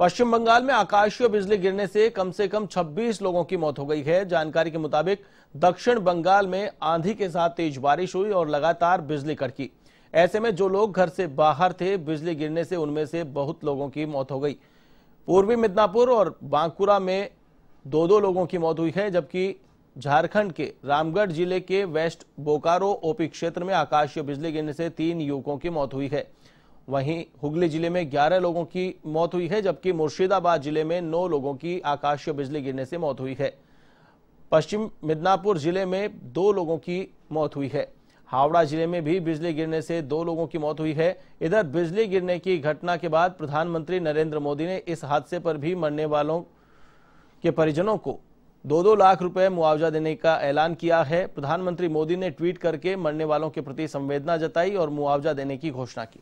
पश्चिम बंगाल में आकाशीय बिजली गिरने से कम से कम 26 लोगों की मौत हो गई है जानकारी के मुताबिक दक्षिण बंगाल में आंधी के साथ तेज बारिश हुई और लगातार बिजली कड़की ऐसे में जो लोग घर से बाहर थे बिजली गिरने से उनमें से बहुत लोगों की मौत हो गई पूर्वी मिदनापुर और बांकुरा में दो दो लोगों की मौत हुई है जबकि झारखंड के रामगढ़ जिले के वेस्ट बोकारो ओपी क्षेत्र में आकाशीय बिजली गिरने से तीन युवकों की मौत हुई है वहीं हुगली जिले में 11 लोगों की मौत हुई है जबकि मुर्शिदाबाद जिले में 9 लोगों की आकाशीय बिजली गिरने से मौत हुई है पश्चिम मिदनापुर जिले में दो लोगों की मौत हुई है हावड़ा जिले में भी बिजली गिरने से दो लोगों की मौत हुई है इधर बिजली गिरने की घटना के बाद प्रधानमंत्री नरेंद्र मोदी ने इस हादसे पर भी मरने वालों के परिजनों को दो दो लाख रुपए मुआवजा देने का ऐलान किया है प्रधानमंत्री मोदी ने ट्वीट करके मरने वालों के प्रति संवेदना जताई और मुआवजा देने की घोषणा की